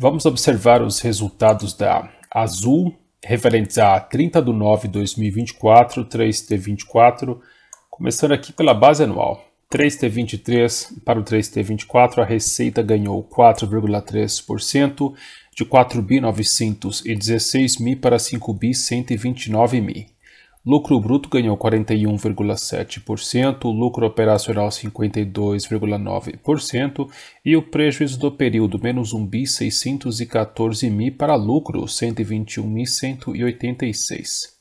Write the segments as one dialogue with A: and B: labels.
A: Vamos observar os resultados da Azul, referentes a 30 de 9 de 2024, 3T24, começando aqui pela base anual. 3T23 para o 3T24, a receita ganhou 4,3%, de 4.916 mil para 5.129 mil. Lucro bruto ganhou 41,7%, lucro operacional 52,9% e o prejuízo do período menos 1 bi 614 mil para lucro 121.186.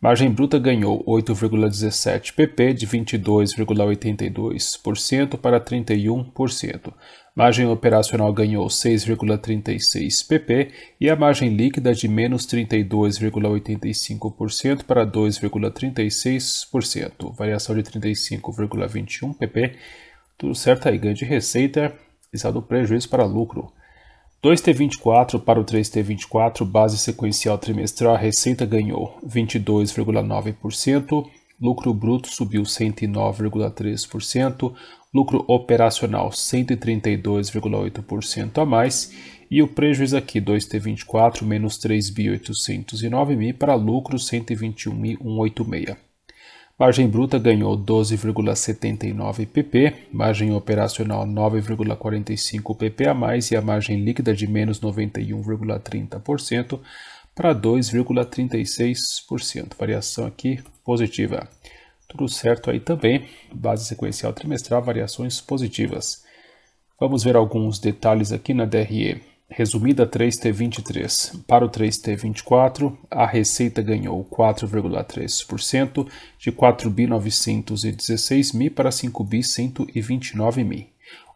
A: Margem bruta ganhou 8,17 pp de 22,82% para 31%. Margem operacional ganhou 6,36 pp e a margem líquida de menos 32,85% para 2,36%, variação de 35,21 pp. Tudo certo aí, ganho de receita e saldo prejuízo para lucro. 2T24 para o 3T24, base sequencial trimestral, a receita ganhou 22,9%, lucro bruto subiu 109,3%, lucro operacional 132,8% a mais e o prejuízo aqui 2T24 menos 3.809 mil para lucro 121.186. Margem bruta ganhou 12,79 pp, margem operacional 9,45 pp a mais e a margem líquida de menos 91,30% para 2,36%. Variação aqui positiva. Tudo certo aí também. Base sequencial trimestral, variações positivas. Vamos ver alguns detalhes aqui na DRE resumida 3T23 para o 3T24, a receita ganhou 4,3% de 4 bi 916 mil para 5 bi 129 mil.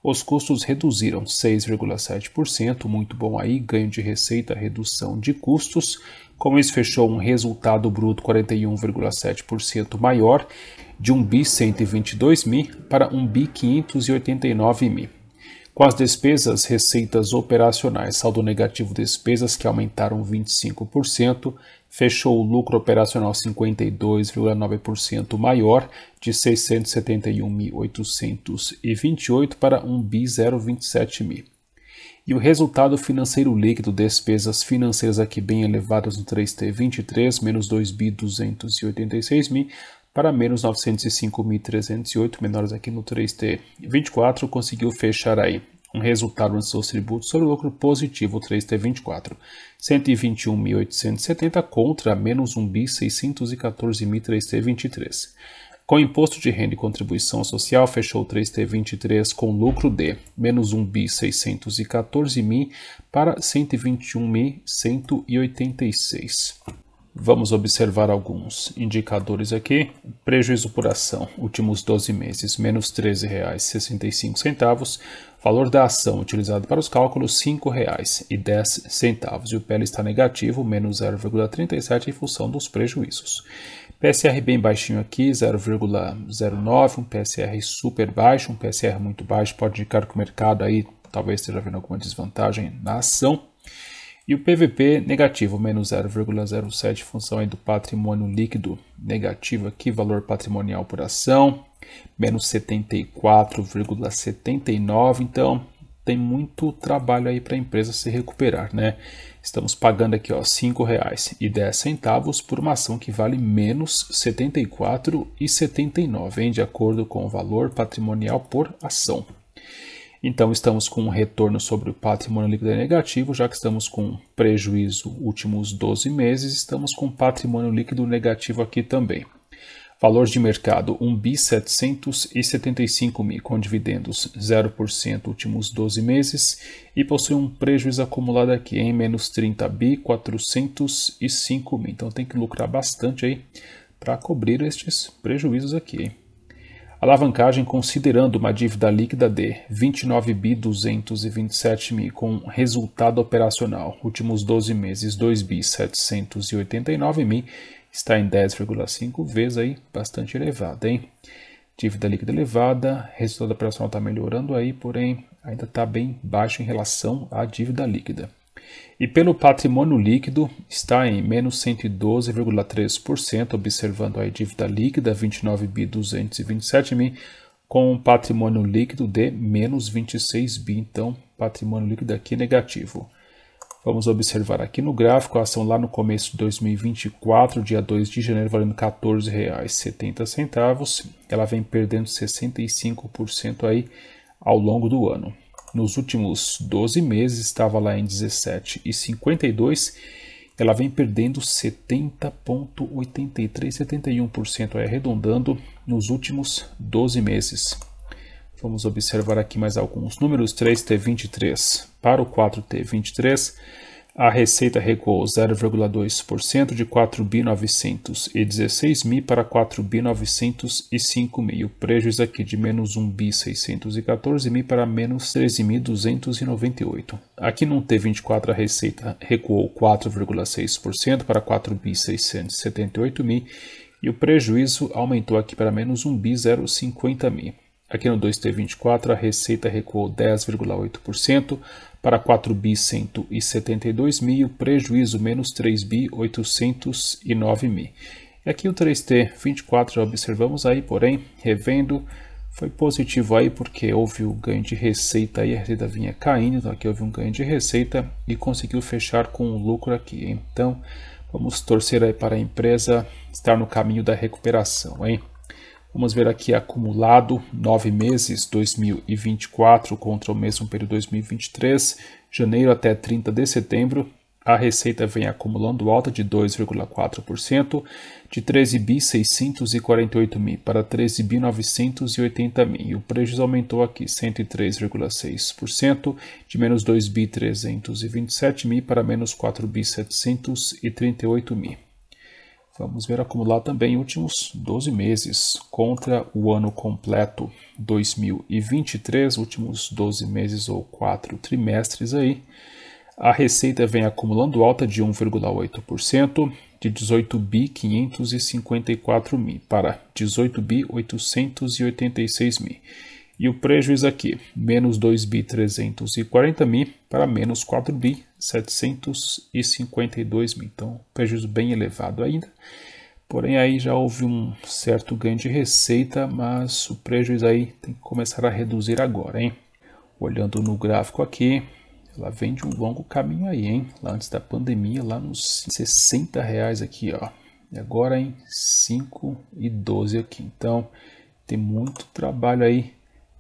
A: Os custos reduziram 6,7%, muito bom aí, ganho de receita, redução de custos. como isso fechou um resultado bruto 41,7% maior de 1 bi 122 mil para 1 bi 589 mil com as despesas, receitas operacionais, saldo negativo despesas que aumentaram 25%, fechou o lucro operacional 52,9% maior, de 671.828 para 1.027 mil. E o resultado financeiro líquido, despesas financeiras aqui bem elevadas no 3T23, menos 2.286 mil, para menos 905.308, menores aqui no 3T. 24 conseguiu fechar aí um resultado antes dos tributos sobre lucro positivo 3T24, 121.870 contra menos 1.614.3T23. Com imposto de renda e contribuição social, fechou 3T23 com lucro de menos 1.614.000 para 121.186. Vamos observar alguns indicadores aqui. Prejuízo por ação, últimos 12 meses, menos R$ 13,65. Valor da ação utilizado para os cálculos, R$ 5,10. E o PL está negativo, menos 0,37 em função dos prejuízos. PSR bem baixinho aqui, 0,09, um PSR super baixo, um PSR muito baixo, pode indicar que o mercado aí talvez esteja vendo alguma desvantagem na ação. E o PVP negativo, menos 0,07, função aí do patrimônio líquido negativo aqui, valor patrimonial por ação, menos 74,79. Então, tem muito trabalho aí para a empresa se recuperar, né? Estamos pagando aqui, ó, R$ 5,10 por uma ação que vale menos R$ 74,79, de acordo com o valor patrimonial por ação. Então estamos com um retorno sobre o patrimônio líquido negativo, já que estamos com prejuízo últimos 12 meses, estamos com patrimônio líquido negativo aqui também. Valor de mercado 1 775 mil, com dividendos 0% últimos 12 meses e possui um prejuízo acumulado aqui em menos 30 bi 405 mil. Então tem que lucrar bastante aí para cobrir estes prejuízos aqui. Hein? Alavancagem considerando uma dívida líquida de 29.227.000 com resultado operacional últimos 12 meses 2.789.000 está em 10,5 vezes aí, bastante elevada, hein? Dívida líquida elevada, resultado operacional está melhorando aí, porém ainda está bem baixo em relação à dívida líquida. E pelo patrimônio líquido, está em menos 112,3%, observando a dívida líquida 29.227.000, com um patrimônio líquido de menos 26 bi, então patrimônio líquido aqui negativo. Vamos observar aqui no gráfico a ação lá no começo de 2024, dia 2 de janeiro, valendo R$ 14,70. Ela vem perdendo 65% aí ao longo do ano. Nos últimos 12 meses estava lá em 17,52, ela vem perdendo 70,83, 71%, é, arredondando nos últimos 12 meses. Vamos observar aqui mais alguns números: 3T23 para o 4T23 a receita recuou 0,2% de 4.916 mil para 4.905 mil. O prejuízo aqui de menos 1 614 mil para menos 13.298. Aqui no T24 a receita recuou 4,6% para 4 bi 678 mil e o prejuízo aumentou aqui para menos 1 050 mil. Aqui no 2T24, a receita recuou 10,8% para 4 b 172 mil, prejuízo menos 3 b 809 mil. E aqui o 3T24 já observamos aí, porém, revendo, foi positivo aí porque houve o um ganho de receita e a receita vinha caindo, então aqui houve um ganho de receita e conseguiu fechar com um lucro aqui. Então, vamos torcer aí para a empresa estar no caminho da recuperação, hein? Vamos ver aqui acumulado, nove meses, 2024 contra o mesmo período 2023, janeiro até 30 de setembro, a receita vem acumulando alta de 2,4%, de 13.648 mil para 13.980 mil e O prejuízo aumentou aqui 103,6%, de menos 2 mil para menos 4 mil. Vamos ver acumular também últimos 12 meses contra o ano completo 2023, últimos 12 meses ou 4 trimestres aí. A receita vem acumulando alta de 1,8%, de 18 bi 554 mil para 18 bi 886 mil e o prejuízo aqui, menos 2 bi mil para menos 4 bi mil. Então, prejuízo bem elevado ainda. Porém, aí já houve um certo ganho de receita, mas o prejuízo aí tem que começar a reduzir agora, hein? Olhando no gráfico aqui, ela vem de um longo caminho aí, hein? Lá antes da pandemia, lá nos 60 reais aqui, ó. E agora em 5 e 12 aqui. Então, tem muito trabalho aí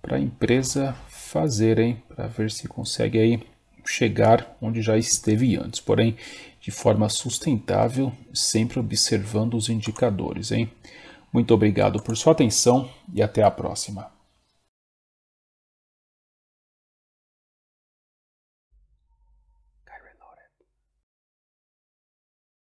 A: para a empresa fazer, Para ver se consegue aí chegar onde já esteve antes, porém de forma sustentável, sempre observando os indicadores, hein? Muito obrigado por sua atenção e até a próxima.